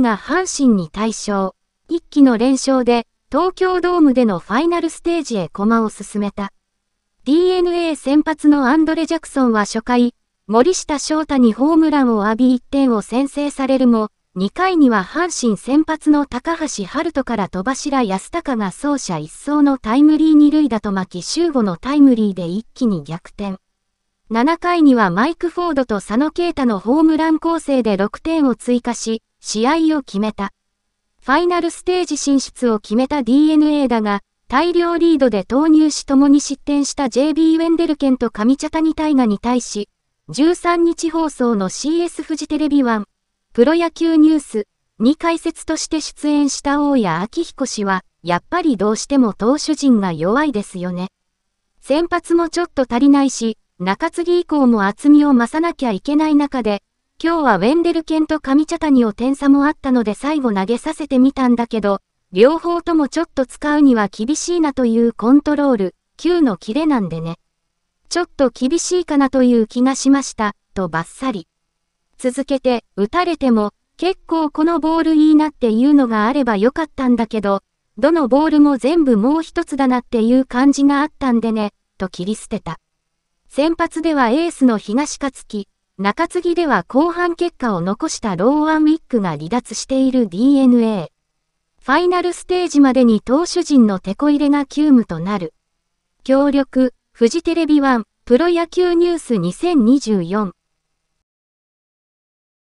が阪神に対象。一期の連勝で、東京ドームでのファイナルステージへ駒を進めた。DNA 先発のアンドレ・ジャクソンは初回、森下翔太にホームランを浴び1点を先制されるも、2回には阪神先発の高橋春人から戸柱安高が走者一掃のタイムリー二塁打と巻き周吾のタイムリーで一気に逆転。7回にはマイク・フォードと佐野啓太のホームラン構成で6点を追加し、試合を決めた。ファイナルステージ進出を決めた DNA だが、大量リードで投入し共に失点した JB ウェンデルケンと上茶谷大河に対し、13日放送の CS フジテレビ1、プロ野球ニュースに解説として出演した大谷昭彦氏は、やっぱりどうしても投手陣が弱いですよね。先発もちょっと足りないし、中継ぎ以降も厚みを増さなきゃいけない中で、今日はウェンデルケンと上茶谷を点差もあったので最後投げさせてみたんだけど、両方ともちょっと使うには厳しいなというコントロール、9のキレなんでね。ちょっと厳しいかなという気がしました、とばっさり。続けて、打たれても、結構このボールいいなっていうのがあればよかったんだけど、どのボールも全部もう一つだなっていう感じがあったんでね、と切り捨てた。先発ではエースの東勝樹、中継ぎでは後半結果を残したローアンウィックが離脱している DNA。ファイナルステージまでに投手陣の手こ入れが急務となる。協力、フジテレビ1、プロ野球ニュース2024。